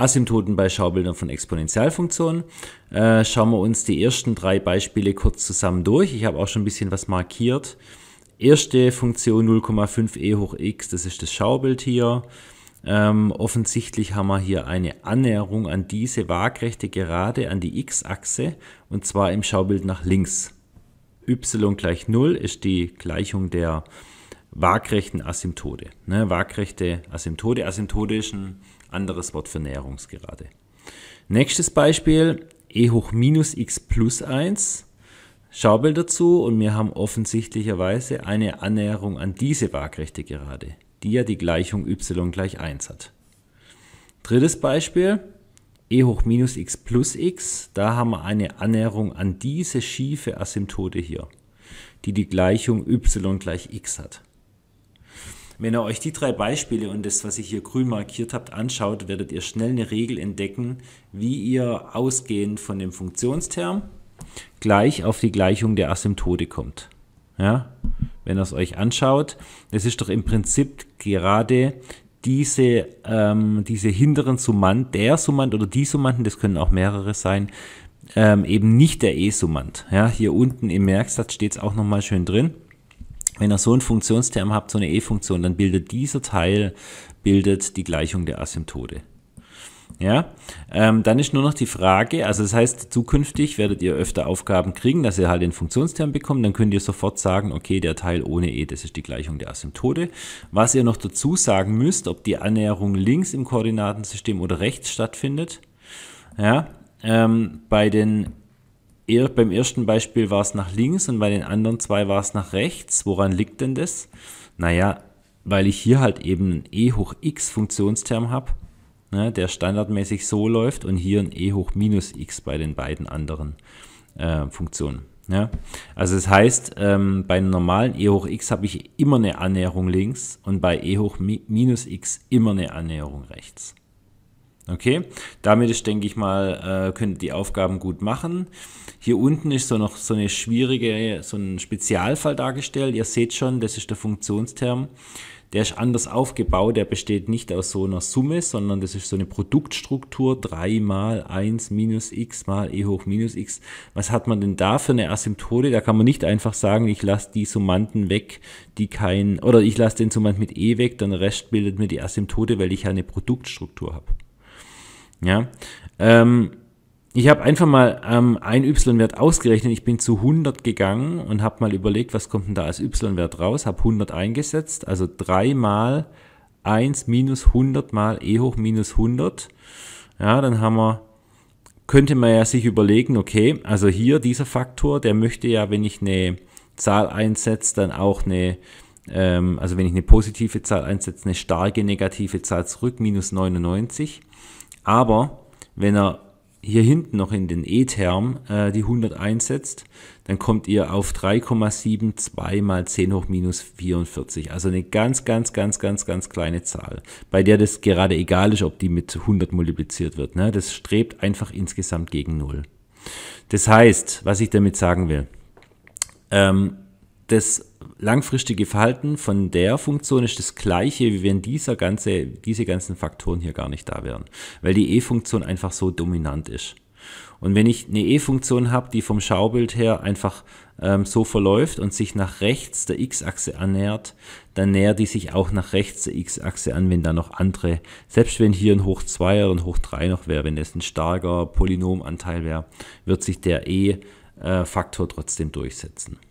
Asymptoten bei Schaubildern von Exponentialfunktionen. Äh, schauen wir uns die ersten drei Beispiele kurz zusammen durch. Ich habe auch schon ein bisschen was markiert. Erste Funktion 0,5 e hoch x, das ist das Schaubild hier. Ähm, offensichtlich haben wir hier eine Annäherung an diese waagrechte Gerade, an die x-Achse, und zwar im Schaubild nach links. y gleich 0 ist die Gleichung der äh, waagrechten Asymptote. Ne? Waagrechte Asymptote. Asymptote ist ein anderes Wort für Näherungsgerade. Nächstes Beispiel, e hoch minus x plus 1. Schaubild dazu und wir haben offensichtlicherweise eine Annäherung an diese waagrechte Gerade, die ja die Gleichung y gleich 1 hat. Drittes Beispiel, e hoch minus x plus x, da haben wir eine Annäherung an diese schiefe Asymptote hier, die die Gleichung y gleich x hat. Wenn ihr euch die drei Beispiele und das, was ich hier grün markiert habt, anschaut, werdet ihr schnell eine Regel entdecken, wie ihr ausgehend von dem Funktionsterm gleich auf die Gleichung der Asymptote kommt. Ja? Wenn ihr es euch anschaut, es ist doch im Prinzip gerade diese, ähm, diese hinteren Summand, der Summand oder die Summanden, das können auch mehrere sein, ähm, eben nicht der E-Summand. Ja? Hier unten im Merksatz steht es auch nochmal schön drin wenn ihr so einen Funktionsterm habt, so eine E-Funktion, dann bildet dieser Teil bildet die Gleichung der Asymptote. Ja, ähm, dann ist nur noch die Frage, also das heißt, zukünftig werdet ihr öfter Aufgaben kriegen, dass ihr halt den Funktionsterm bekommt, dann könnt ihr sofort sagen, okay, der Teil ohne e, das ist die Gleichung der Asymptote. Was ihr noch dazu sagen müsst, ob die Annäherung links im Koordinatensystem oder rechts stattfindet, ja, ähm, bei den eher, beim ersten Beispiel war es nach links und bei den anderen zwei war es nach rechts. Woran liegt denn das? Naja, weil ich hier halt eben ein e hoch x Funktionsterm habe, ne, der standardmäßig so läuft und hier ein e hoch minus x bei den beiden anderen äh, Funktionen. Ja, also das heißt, ähm, bei einem normalen e hoch x habe ich immer eine Annäherung links und bei e hoch mi minus x immer eine Annäherung rechts. Okay, damit ist, denke ich mal, äh, könnt ihr die Aufgaben gut machen. Hier unten ist so noch so eine schwierige, so ein Spezialfall dargestellt. Ihr seht schon, das ist der Funktionsterm. Der ist anders aufgebaut, der besteht nicht aus so einer Summe, sondern das ist so eine Produktstruktur 3 mal 1 minus x mal e hoch minus x. Was hat man denn da für eine Asymptote? Da kann man nicht einfach sagen, ich lasse die Summanden weg, die kein, oder ich lasse den Summand mit e weg, dann Rest bildet mir die Asymptote, weil ich ja eine Produktstruktur habe. Ja? Ähm, ich habe einfach mal ähm, einen Y-Wert ausgerechnet. Ich bin zu 100 gegangen und habe mal überlegt, was kommt denn da als Y-Wert raus. Habe 100 eingesetzt, also 3 mal 1 minus 100 mal e hoch minus 100. Ja, dann haben wir, könnte man ja sich überlegen, okay, also hier dieser Faktor, der möchte ja, wenn ich eine Zahl einsetze, dann auch eine, ähm, also wenn ich eine positive Zahl einsetze, eine starke negative Zahl zurück, minus 99. Aber wenn er hier hinten noch in den E-Term äh, die 100 einsetzt, dann kommt ihr auf 3,72 mal 10 hoch minus 44. Also eine ganz, ganz, ganz, ganz, ganz kleine Zahl, bei der das gerade egal ist, ob die mit 100 multipliziert wird. Ne? Das strebt einfach insgesamt gegen 0. Das heißt, was ich damit sagen will, ähm, das langfristige Verhalten von der Funktion ist das gleiche, wie wenn dieser ganze, diese ganzen Faktoren hier gar nicht da wären, weil die E-Funktion einfach so dominant ist. Und wenn ich eine E-Funktion habe, die vom Schaubild her einfach ähm, so verläuft und sich nach rechts der x-Achse annähert, dann nähert die sich auch nach rechts der x-Achse an, wenn da noch andere, selbst wenn hier ein hoch 2 oder ein hoch 3 noch wäre, wenn das ein starker Polynomanteil wäre, wird sich der E-Faktor äh, trotzdem durchsetzen.